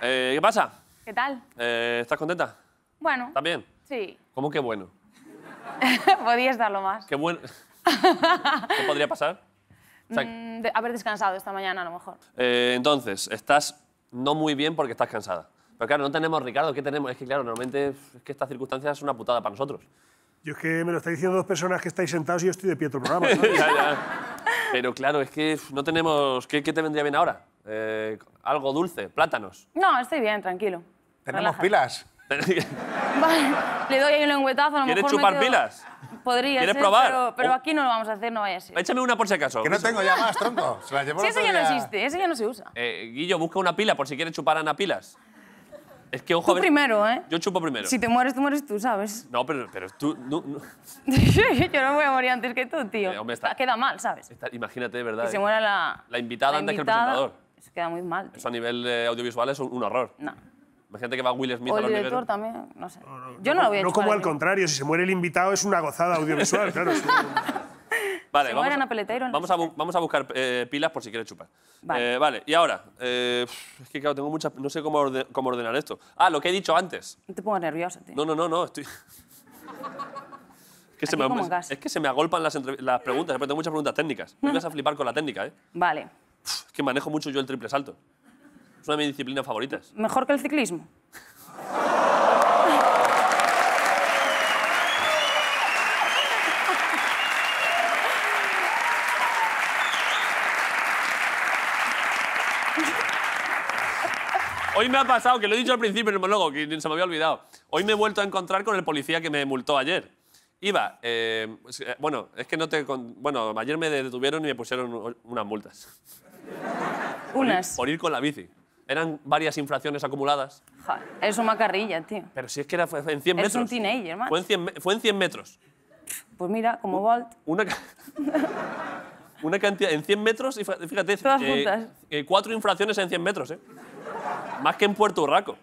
Eh, ¿Qué pasa? ¿Qué tal? Eh, ¿Estás contenta? Bueno. ¿Estás bien? Sí. ¿Cómo que bueno? Podías darlo más. ¿Qué bueno? ¿Qué podría pasar? Mm, haber descansado esta mañana, a lo mejor. Eh, entonces, estás no muy bien porque estás cansada. Pero claro, no tenemos Ricardo, ¿qué tenemos? Es que claro, normalmente que estas circunstancias es una putada para nosotros. Yo es que me lo estáis diciendo dos personas que estáis sentados y yo estoy de pie todo el programa. Pero claro, es que no tenemos... ¿Qué te vendría bien ahora? Eh, algo dulce, plátanos. No, estoy bien, tranquilo. ¿Tenemos pilas? vale, le doy ahí un lengüetazo. A lo ¿Quieres chupar pilas? Podría ¿Quieres ser, probar? Pero, oh. aquí no lo vamos a hacer, no vaya a ser. Échame una por si acaso. Que no tengo ya más, tronco. Se la llevo ya no existe, ese ya no se usa. Eh, Guillo, busca una pila por si quieres chupar a Ana pilas. Es que, ojo, tú primero, ¿eh? Yo chupo primero. Si te mueres, tú mueres tú, ¿sabes? No, pero, pero tú... yo no. yo no voy a morir antes que tú, tío. Eh, Queda mal, ¿sabes? imagínate, de verdad. Que se muera la... La invitada, la invitada antes que el presentador queda muy mal. Eso a nivel audiovisual es un, horror. No. Imagínate que va Will Smith o a el director también, no sé. Yo no, lo voy a No como al contrario, si se muere el invitado es una gozada audiovisual, claro. Vale, vamos, a, vamos, a, buscar eh, pilas por si quieres chupar. Vale. Eh, vale y ahora, eh, es que claro, tengo muchas... No sé cómo, cómo ordenar esto. Ah, lo que he dicho antes. te pongo nerviosa, tío. No, no, no, no, estoy... es, que se me, es, que se me, agolpan las, las preguntas, tengo muchas preguntas técnicas. Me vas a flipar con la técnica, ¿eh? Vale que manejo mucho yo el triple salto. Es una de mis disciplinas favoritas. ¿Mejor que el ciclismo? Hoy me ha pasado, que lo he dicho al principio pero luego que se me había olvidado. Hoy me he vuelto a encontrar con el policía que me multó ayer. Iba, eh, pues, eh, bueno, es que no te... Bueno, ayer me detuvieron y me pusieron unas multas. Unas. Por ir con la bici. Eran varias infracciones acumuladas. es una carrilla tío. Pero si es que era, en 100 metros. Fue en 100, metros. Pues mira, como volt. Una, una cantidad... En 100 metros, y fíjate, eh, eh, cuatro infracciones en 100 metros, eh. Más que en Puerto Urraco.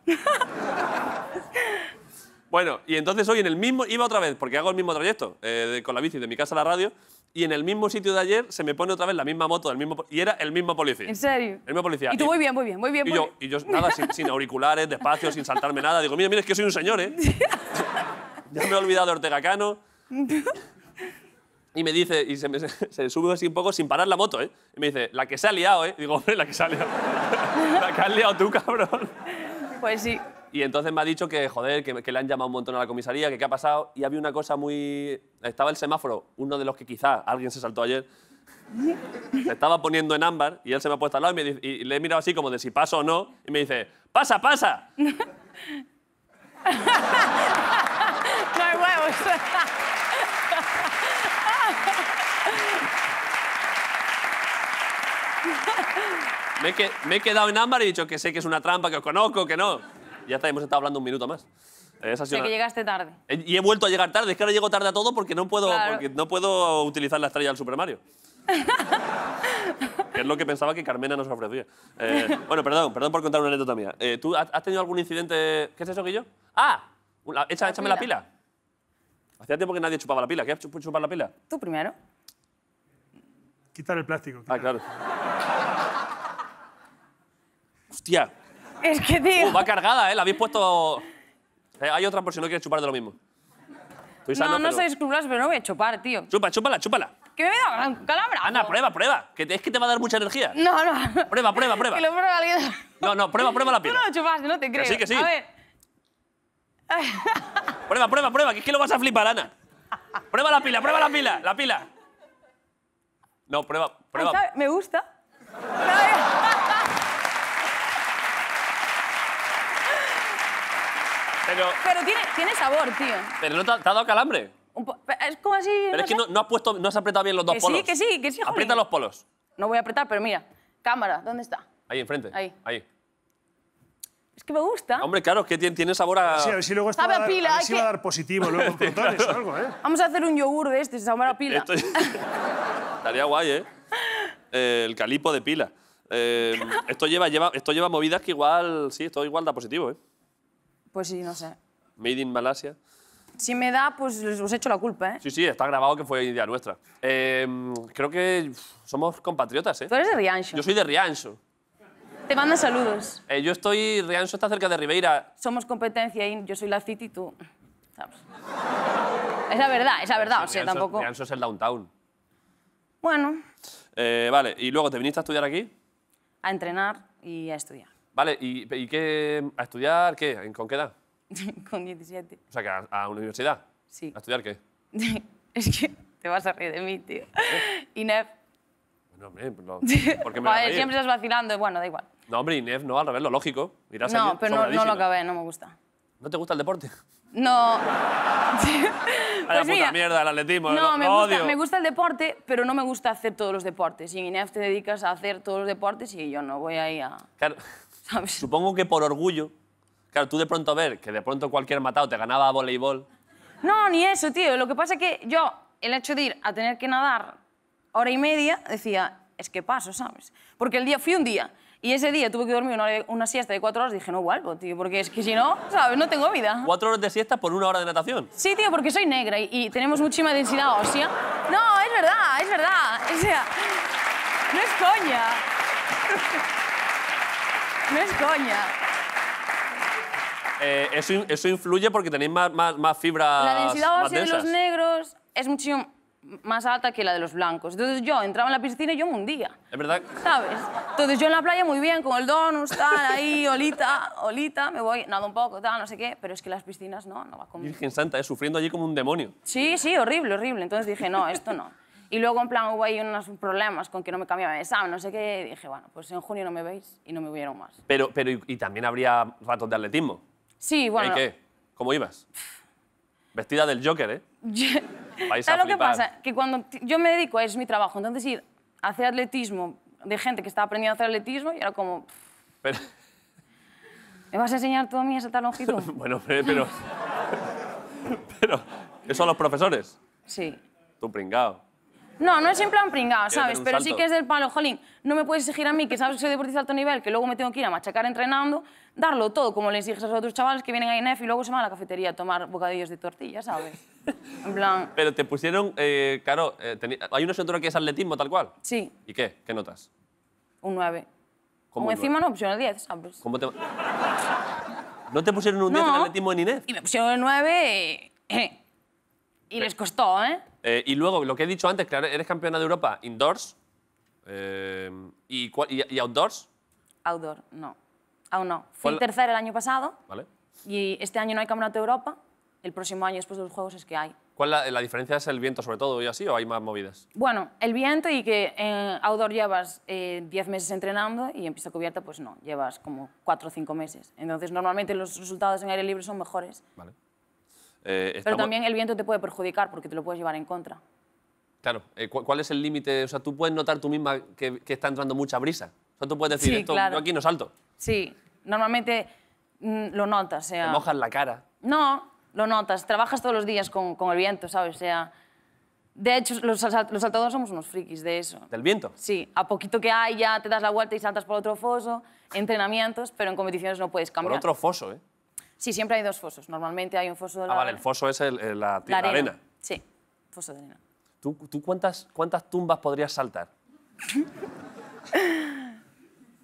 bueno, y entonces hoy en el mismo... Iba otra vez, porque hago el mismo trayecto, con la bici de mi casa a la radio, y en el mismo sitio de ayer se me pone otra vez la misma moto del mismo y era el mismo policía. ¿En serio? El mismo policía. Y tú muy bien, muy bien, muy bien. Y, yo, y yo, nada, sin, auriculares, despacio, sin saltarme nada. Digo, mira, mira, es que soy un señor, ¿eh? ya me he olvidado de Ortega Cano. y me dice, y se, me, sube así un poco sin parar la moto, ¿eh? Y me dice, la que se ha liado, ¿eh? digo, hombre, la que se ha liado. la que has liado tú, cabrón. Pues sí. Y entonces me ha dicho que, joder, que, le han llamado un montón a la comisaría, que qué ha pasado. Y había una cosa muy... Estaba el semáforo, uno de los que quizá alguien se saltó ayer. Se estaba poniendo en ámbar y él se me ha puesto al lado y, le he mirado así como de si paso o no. Y me dice, pasa, pasa. no hay huevos. me, me he quedado en ámbar y he dicho que sé que es una trampa, que os conozco, que no. Ya está, hemos estado hablando un minuto más. Esa que llegaste tarde. Eh, y he vuelto a llegar tarde. Es que ahora llego tarde a todo porque no puedo, no puedo utilizar la estrella del Super Mario. que es lo que pensaba que Carmena nos ofrecía. Eh, bueno, perdón, perdón por contar una anécdota mía. Eh, ¿Tú has tenido algún incidente...? ¿Qué es eso, Guillo? ¡Ah! la échame pila. la pila. Hacía tiempo que nadie chupaba la pila. ¿Qué has chupar la pila? Tú primero. Quitar el plástico. Ah, claro. Hostia. Es que, tío... Uh, va cargada, ¿eh? La habéis puesto... Eh, hay otra por si no quieres chupar de lo mismo. no, no soy pero no voy a chupar, tío. Chupa, chúpala, chúpala. ¿Qué me da Calabra. Ana, prueba, prueba. Que es que te va a dar mucha energía. No, no. Prueba, prueba, prueba. que lo prueba alguien. No, no, prueba, prueba la pila. Tú no lo chupaste, no te creo. Sí, que sí. A ver. prueba, prueba, prueba, que es que lo vas a flipar, Ana. Prueba la pila, prueba la pila, la pila. No, prueba, prueba. me gusta. Pero, tiene, sabor, tío. ¿Pero no te, ha- dado calambre? es como así. Pero es que no, has puesto, no has apretado bien los dos Que sí, que sí, que sí, Aprieta los polos. No voy a apretar, pero mira. Cámara, ¿dónde está? Ahí, enfrente. Ahí. Es que me gusta. Hombre, claro, es que tiene, sabor a... Sí, a ver si luego esto va a si va a dar positivo luego o algo, ¿eh? Vamos a hacer un yogur de este, se a a pila. Estaría guay, ¿eh? El calipo de pila. Eh, esto, lleva, lleva, esto lleva movidas que igual... Sí, esto igual da positivo, ¿eh? Pues sí, no sé. Made in Malasia. Si me da, pues os hecho la culpa, ¿eh? Sí, sí, está grabado que fue idea nuestra. Em, creo que somos compatriotas, ¿eh? Tú eres de Riancho. Yo soy de Riancho. Te mando saludos. Eh, yo estoy... Riancho está cerca de Ribeira. Somos competencia y yo soy la City y tú... es la verdad, es la verdad, Riancho, tampoco... es el downtown. Bueno. Eh, vale, ¿y luego te viniste a estudiar aquí? A entrenar y a estudiar. Vale, ¿y, qué? ¿A estudiar qué? ¿Con qué edad? Con 17. O sea, a, una universidad. Sí. ¿A estudiar qué? es que te vas a reír de mí, tío. ¿Eh? INEF. Bueno, hombre, pues no. ¿por qué me siempre estás vacilando. Bueno, da igual. No, hombre, INEF no, al revés, lo lógico. no, pero no, no lo acabé, no me gusta. ¿No te gusta el deporte? No. Vaya pues puta mierda el atletismo. No, me, gusta, me gusta el deporte, pero no me gusta hacer todos los deportes. Y en INEF te dedicas a hacer todos los deportes y yo no voy ahí a... Claro. Supongo que por orgullo. Claro, tú de pronto ver que de pronto cualquier matado te ganaba a voleibol. No, ni eso, tío. Lo que pasa es que yo, el hecho de ir a tener que nadar hora y media, decía, es que paso, ¿sabes? Porque el día fui un día. Y ese día tuve que dormir una, siesta de cuatro horas dije, no vuelvo, tío, porque es que si no, ¿sabes? No tengo vida. ¿Cuatro horas de siesta por una hora de natación? Sí, tío, porque soy negra y, y tenemos muchísima densidad ósea. No, es verdad, es verdad. O sea, no es coña. No es coña. Eh, eso, eso, influye porque tenéis más, más, más fibras. La densidad de los negros es muchísimo más alta que la de los blancos. Entonces yo entraba en la piscina y yo me hundía. Es verdad. ¿Sabes? Entonces yo en la playa muy bien, con el donus, tal, ahí, olita, olita, me voy, nada un poco, tal, no sé qué, pero es que las piscinas no, no va conmigo. Virgen Santa, es eh, sufriendo allí como un demonio. Sí, sí, horrible, horrible. Entonces dije, no, esto no. Y luego, en plan, hubo ahí unos problemas con que no me cambiaba de examen, no sé qué. dije, bueno, pues en junio no me veis y no me hubieron más. Pero, pero y, también habría ratos de atletismo. Sí, bueno. ¿Y qué? ¿Cómo ibas? Vestida del Joker, ¿eh? Vais a lo que pasa? Que cuando yo me dedico es mi trabajo, entonces ir a hacer atletismo de gente que estaba aprendiendo a hacer atletismo y era como... ¿Me vas a enseñar tú a mí a saltar longitud? bueno, pero... pero... ¿Eso son los profesores? Sí. Tú pringao. No, no es en plan pringado, ¿sabes? Pero sí que es del palo, jolín, no me puedes exigir a mí, que sabes que soy deportista de alto nivel, que luego me tengo que ir a machacar entrenando, darlo todo, como le exiges a los otros chavales que vienen a INEF y luego se van a la cafetería a tomar bocadillos de tortilla, ¿sabes? En plan... Pero te pusieron, eh, claro, eh, hay una que es atletismo, tal cual. Sí. ¿Y qué? ¿Qué notas? Un 9. Como encima no pusieron el 10, ¿sabes? te... ¿No te pusieron un 10 en atletismo en INEF? Y me pusieron el 9 eh, y... y les costó, ¿eh? Eh, y luego, lo que he dicho antes, claro, eres campeona de Europa indoors eh, y, outdoors. Outdoor, no. Aún no. Fui tercer el año pasado. Vale. Y este año no hay Campeonato de Europa. El próximo año, después de los Juegos, es que hay. ¿Cuál la, la diferencia es el viento, sobre todo, y así, o hay más movidas? Bueno, el viento y que en outdoor llevas 10 eh, meses entrenando y en pista cubierta, pues no, llevas como 4 o 5 meses. Entonces, normalmente los resultados en aire libre son mejores. Vale. Eh, pero también el viento te puede perjudicar porque te lo puedes llevar en contra. Claro, eh, ¿cuál es el límite? O sea, tú puedes notar tú misma que, está entrando mucha brisa. O sea, tú puedes decir, Esto, yo aquí no salto. Sí, normalmente mm, lo notas. sea... Te mojas la cara. No, lo notas. Trabajas todos los días con, el viento, ¿sabes? O sea, de hecho, los, los, saltadores somos unos frikis de eso. ¿Del viento? Sí, a poquito que hay ya te das la vuelta y saltas por otro foso, entrenamientos, pero en competiciones no puedes cambiar. Por otro foso, ¿eh? Sí, siempre hay dos fosos. Normalmente hay un foso de ah, la... Ah, vale, el foso es el, la, la arena. arena. Sí, foso de arena. ¿Tú, tú cuántas, cuántas tumbas podrías saltar?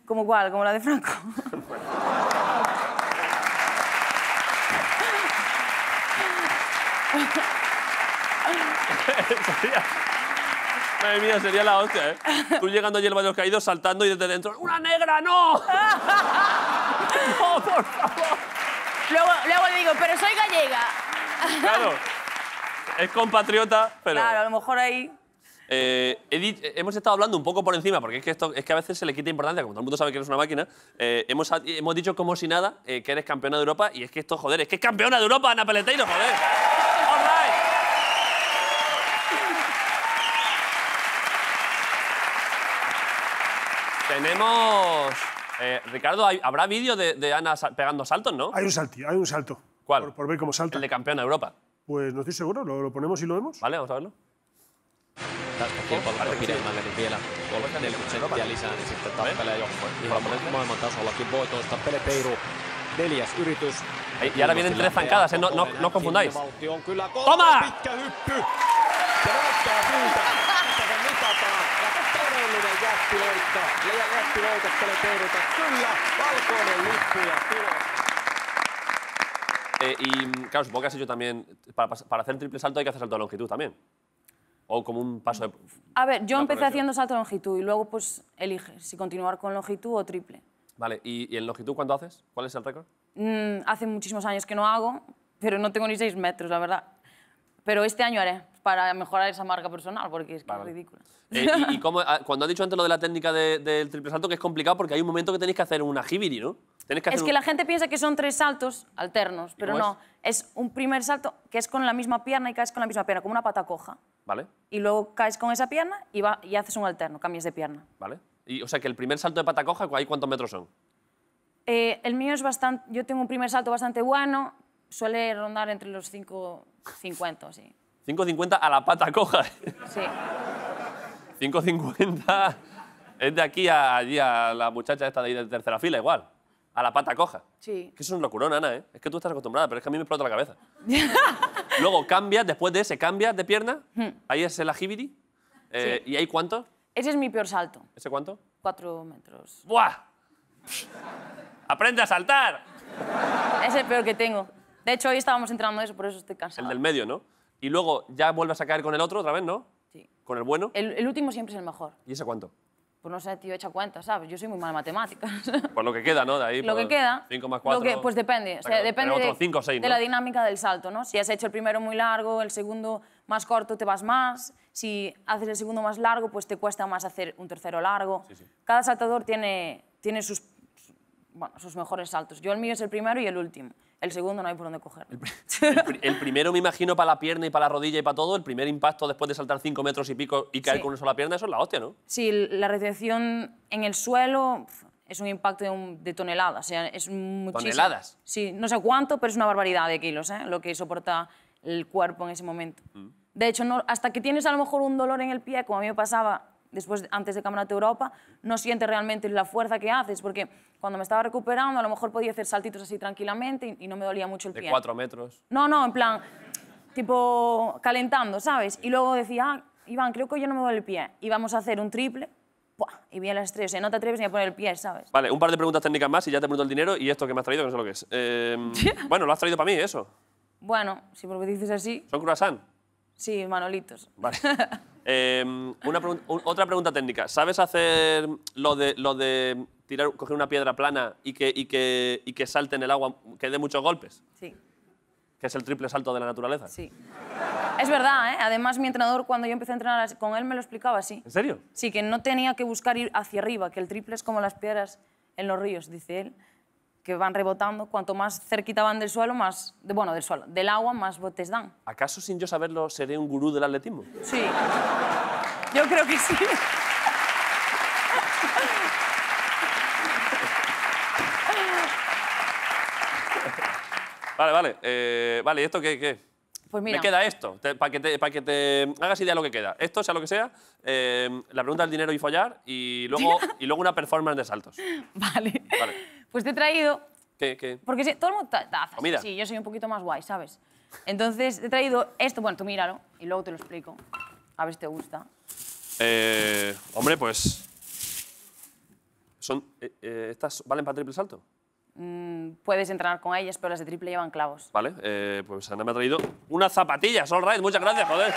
¿Como cuál? ¿Como la de Franco? sería... Madre mía, sería la hostia, ¿eh? Tú llegando allí el Valle Caídos, saltando y desde dentro... ¡Una negra, no! ¡No, por favor! Luego, luego le digo, pero soy gallega. Claro. Es compatriota, pero... Claro, a lo mejor ahí... Eh, hemos estado hablando un poco por encima, porque es que, esto, es que a veces se le quita importancia, como todo el mundo sabe que eres una máquina. Eh, hemos, dicho como si nada eh, que eres campeona de Europa, y es que esto, joder, es que es campeona de Europa, Ana Peleteiro, joder. Tenemos eh, Ricardo, ¿habrá vídeo de, Ana pegando saltos, no? Hay un hay un salto. ¿Cuál? Por, ver cómo salta. El de campeona de Europa. Pues no estoy seguro, lo, ponemos y lo vemos. ¿Vale? Vamos a verlo. Y ahora vienen tres zancadas, ¿eh? no- no- no Toma! Eh, y claro, supongo que has hecho también, para, para, hacer triple salto hay que hacer salto de longitud también. O como un paso de... A ver, yo empecé haciendo salto de longitud y luego pues eliges si continuar con longitud o triple. Vale, ¿y, en longitud cuánto haces? ¿Cuál es el récord? Mm, hace muchísimos años que no hago, pero no tengo ni 6 metros, la verdad. Pero este año haré para mejorar esa marca personal, porque es que es ridícula. Eh, y, ah, cuando has dicho antes lo de la técnica del triple salto, que es complicado porque hay un momento que tenéis que hacer una jibiri, ¿no? Es que la gente piensa que son tres saltos alternos, pero no. Es un primer salto que es con la misma pierna y caes con la misma pierna, como una pata coja. Vale, Y luego caes con esa pierna y, y haces un alterno, cambias de pierna. vale. Y, o sea, que el primer salto de pata coja, cuántos metros son? Eh, el mío es bastante. Yo tengo un primer salto bastante bueno, suele rondar entre los 5, 5.50, sí. 5.50 a la pata coja. Sí. 5.50 es de aquí a allí, a la muchacha esta de ahí de tercera fila, igual. A la pata coja. Sí. Que eso es un locurón, Ana, ¿eh? Es que tú estás acostumbrada, pero es que a mí me explota la cabeza. Luego cambia después de ese, cambias de pierna. Hmm. Ahí es el agility. Eh, ¿Y ahí cuánto? Ese es mi peor salto. ¿Ese cuánto? Cuatro metros. ¡Buah! ¡Aprende a saltar! Es el peor que tengo. De hecho, hoy estábamos entrenando eso, por eso estoy cansado. El del medio, ¿no? y luego ya vuelves a caer con el otro otra vez, ¿no? Sí. ¿Con el bueno? El, último siempre es el mejor. ¿Y ese cuánto? Pues no sé, tío, echa cuenta, ¿sabes? Yo soy muy mala en matemáticas. Pues lo que queda, ¿no? De ahí. Lo que pues, queda. 5 más 4. pues depende. O sea, depende de, la dinámica del salto, ¿no? Si has hecho el primero muy largo, el segundo más corto, te vas más. Si haces el segundo más largo, pues te cuesta más hacer un tercero largo. Cada saltador tiene, tiene sus, sus mejores saltos. Yo el mío es el primero y el último. El segundo no hay por dónde coger. El, primero, me imagino, para la pierna y para la rodilla y para todo, el primer impacto después de saltar cinco metros y pico y caer con una sola pierna, eso es la hostia, ¿no? Sí, la recepción en el suelo es un impacto de, toneladas. O sea, es muchísimo. ¿Toneladas? Sí, no sé cuánto, pero es una barbaridad de kilos ¿eh? lo que soporta el cuerpo en ese momento. Mm. De hecho, no, hasta que tienes a lo mejor un dolor en el pie, como a mí me pasaba después, antes de Campeonato Europa, no sientes realmente la fuerza que haces, porque cuando me estaba recuperando a lo mejor podía hacer saltitos así tranquilamente y, no me dolía mucho el pie. ¿De cuatro metros? No, no, en plan, tipo calentando, ¿sabes? Y luego decía, ah, Iván, creo que yo no me duele el pie. Y vamos a hacer un triple, ¡buah! y vi el estrés, ¿eh? no te atreves ni a poner el pie, ¿sabes? Vale, un par de preguntas técnicas más y ya te pregunto el dinero y esto que me has traído, que no sé lo que es. Eh, bueno, lo has traído para mí, eso. Bueno, si porque dices así. ¿Son croissant? Sí, Manolitos. Vale. Em, otra pregunta técnica. ¿Sabes hacer lo de, lo de tirar, coger una piedra plana y que, que, que salte en el agua, que dé muchos golpes? Sí. Que es el triple salto de la naturaleza. Sí. Es verdad, ¿eh? Además, mi entrenador, cuando yo empecé a entrenar con él, me lo explicaba así. ¿En serio? Sí, que no tenía que buscar ir hacia arriba, que el triple es como las piedras en los ríos, dice él, que van rebotando, cuanto más cerquita van del suelo, más, bueno, del suelo, del agua, más botes dan. ¿Acaso sin yo saberlo seré un gurú del atletismo? Sí. Yo creo que sí. Vale, vale. Eh, vale, ¿esto qué, qué? Pues mira. Me queda esto, para que, que, te hagas idea de lo que queda. Esto, sea lo que sea, eh, la pregunta del dinero y follar, y luego, y luego una performance de saltos. Vale. Vale. Pues te he traído... ¿Qué? qué? Porque todo el mundo taza. Sí, yo soy un poquito más guay, ¿sabes? Entonces te he traído esto. Bueno, tú míralo y luego te lo explico. A ver si te gusta. Eh, hombre, pues... Son, eh, eh, ¿Estas valen para triple salto? Mm, puedes entrenar con ellas, pero las de triple llevan clavos. Vale, pues Ana me ha traído unas zapatillas, all right. Muchas gracias, joder.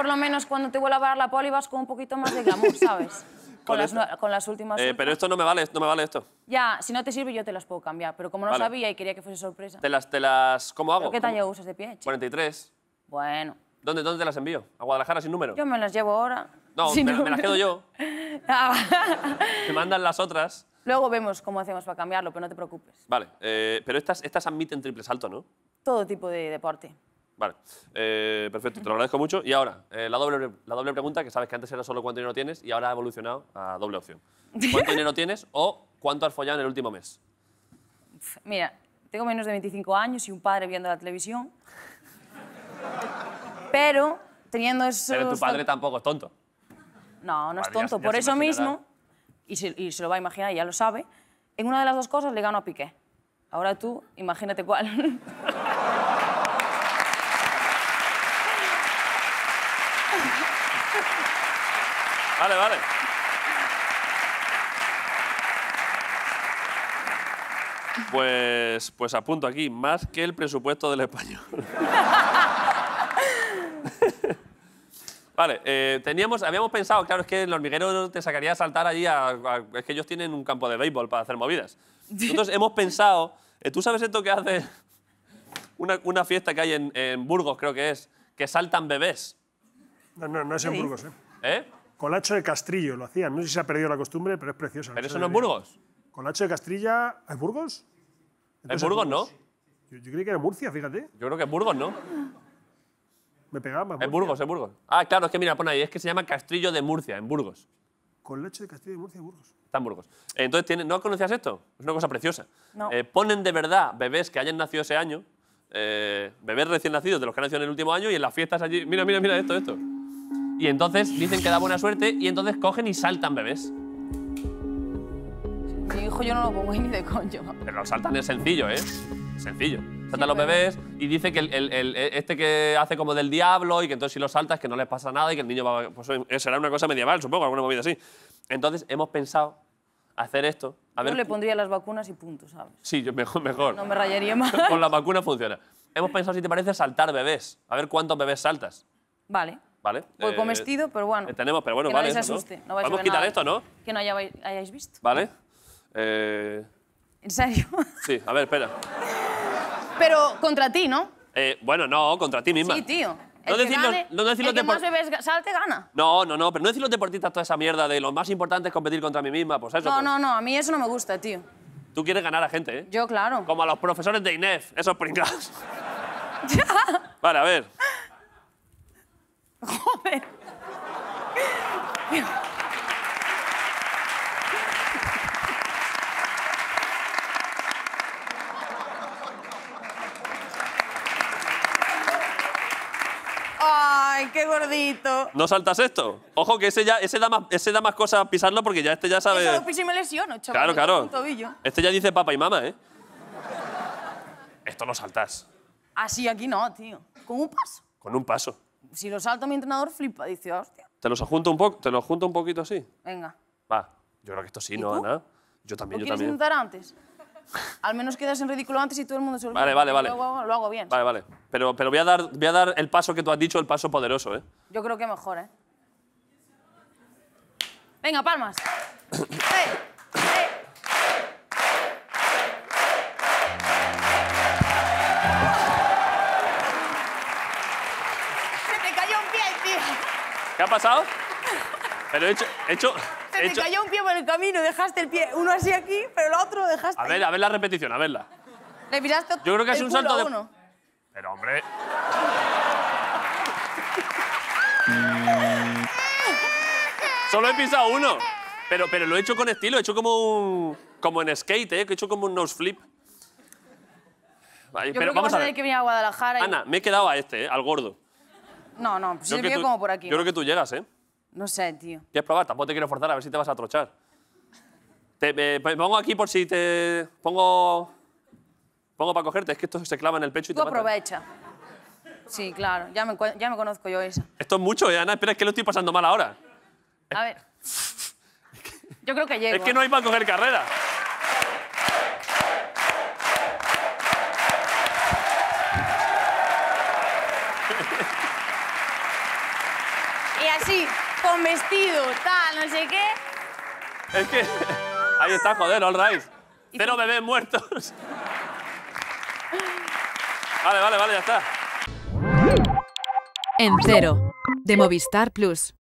por lo menos cuando te vuelva a parar la poli vas con un poquito más de glamour, ¿sabes? Con, las, últimas... Eh, pero esto no me vale, no me vale esto. Ya, si no te sirve yo te las puedo cambiar, pero como no sabía y quería que fuese sorpresa... ¿Te las, te las cómo hago? ¿Qué talla usas de pie? 43. Bueno. ¿Dónde, ¿Dónde te las envío? ¿A Guadalajara sin número? Yo me las llevo ahora. No, me, las quedo yo. Ah. te mandan las otras. Luego vemos cómo hacemos para cambiarlo, pero no te preocupes. Vale, eh, pero estas, estas admiten triple salto, ¿no? Todo tipo de deporte. Vale, eh, perfecto, te lo agradezco mucho. Y ahora, eh, la, doble, pregunta, que sabes que antes era solo cuánto dinero tienes y ahora ha evolucionado a doble opción. ¿Cuánto dinero tienes o cuánto has follado en el último mes? Mira, tengo menos de 25 años y un padre viendo la televisión. Pero teniendo eso Pero tu padre tampoco es tonto. No, no es tonto. Por eso mismo, y se, lo va a imaginar, y ya lo sabe, en una de las dos cosas le gano a Piqué. Ahora tú, imagínate cuál. Vale, vale. Pues, pues apunto aquí, más que el presupuesto del español. Vale, eh, teníamos, habíamos pensado, claro, es que el hormiguero te sacaría a saltar allí, es que ellos tienen un campo de béisbol para hacer movidas. Nosotros hemos pensado, eh, ¿tú sabes esto que hace una, fiesta que hay en, Burgos, creo que es, que saltan bebés? No, no, no es en Burgos, ¿Eh? ¿Eh? Colacho de Castrillo lo hacían. No sé si se ha perdido la costumbre, pero es precioso. ¿Pero eso no es Burgos? Colacho de Castrilla. ¿Es Burgos? Entonces, Burgos, no? Yo, creí que era Murcia, fíjate. Yo creo que es Burgos, ¿no? Me pegaba más. Burgos, en Burgos. Ah, claro, es que mira, pone ahí, es que se llama Castrillo de Murcia, en Burgos. Con de Castrillo de Murcia, Burgos. Está en Burgos. Entonces, ¿no conocías esto? Es una cosa preciosa. No. Eh, ponen de verdad bebés que hayan nacido ese año, eh, bebés recién nacidos de los que han nacido en el último año, y en las fiestas allí. Mira, mira, mira esto, esto. Y entonces dicen que da buena suerte y entonces cogen y saltan bebés. Mi hijo yo no lo pongo ni de coño. Pero lo saltan es sencillo, ¿eh? Sencillo. Saltan los bebés y dice que este que hace como del diablo y que entonces si lo saltas que no les pasa nada y que el niño va... Pues eh, será una cosa medieval, supongo, alguna movida así. Entonces hemos pensado hacer esto. A yo le pondría las vacunas y punto, ¿sabes? Sí, yo mejor, mejor. No me rayaría más. Con la vacuna funciona. Hemos pensado, si te parece, saltar bebés. A ver cuántos bebés saltas. Vale. ¿Vale? Pues eh, con vestido, pero bueno. Eh, tenemos, pero bueno, que vale. No se asuste. Vamos a quitar esto, ¿no? Que no hayáis, hayáis visto. ¿Vale? Eh... ¿En serio? Eh, sí, a ver, espera. pero contra ti, ¿no? Eh, bueno, no, contra ti misma. Sí, tío. El no decir, que los, no decir el los salte gana. No, no, no, pero no decir los deportistas toda esa mierda de lo más importante es competir contra mí misma, pues eso. No, pues. no, no, a mí eso no me gusta, tío. Tú quieres ganar a gente, ¿eh? Yo, claro. Como a los profesores de Inés, esos pringados. vale, a ver. Joder. Ay, qué gordito. ¿No saltas esto? Ojo que ese ya da más da más cosas pisarlo porque ya este ya sabe. Eso me lesiono, chaval. Claro, claro. Este ya dice papá y mamá, ¿eh? Esto no saltas. Así aquí no, tío. Con un paso. Con un paso si lo salto mi entrenador, flipa. Dice, hostia. ¿Te los junto un, poco, ¿Te los junto un poquito así? Venga. Va, yo creo que esto sí, ¿no, Ana? Yo también, yo también. intentar antes? Al menos quedas en ridículo antes y todo el mundo se olvida. Vale, vale, vale. Lo hago, bien. Vale, vale. Pero, pero voy, a dar, voy a dar el paso que tú has dicho, el paso poderoso, ¿eh? Yo creo que mejor, ¿eh? Venga, palmas. ¡Eh! ¿Qué ha pasado? Pero he hecho... hecho cayó un pie por el camino, dejaste el pie uno así aquí, pero el otro lo dejaste... A ver, a ver la repetición, a verla. Le Yo creo que es un salto de... Uno. Pero, hombre... Solo he pisado uno. Pero, pero lo he hecho con estilo, he hecho como un, como en skate, eh, he hecho como un nose flip. pero vamos a ver. a Guadalajara. Ana, me he quedado a este, eh, al gordo. No, no, yo, como por aquí. Yo creo que tú llegas, ¿eh? No sé, tío. ¿Quieres probar? Tampoco te quiero forzar, a ver si te vas a trochar. Te me, pongo aquí por si te pongo... Pongo para cogerte, es que esto se clava en el pecho y tú aprovecha. Sí, claro, ya me, ya me conozco yo esa. Esto es mucho, ¿eh? Ana. Espera, es que lo estoy pasando mal ahora. A ver. yo creo que llego. Es que no ¿eh? hay para coger carrera. Y así, con vestido, tal, no sé qué. Es que ahí está, joder, all right. Cero bebés muertos. Vale, vale, vale, ya está. En cero, de Movistar Plus.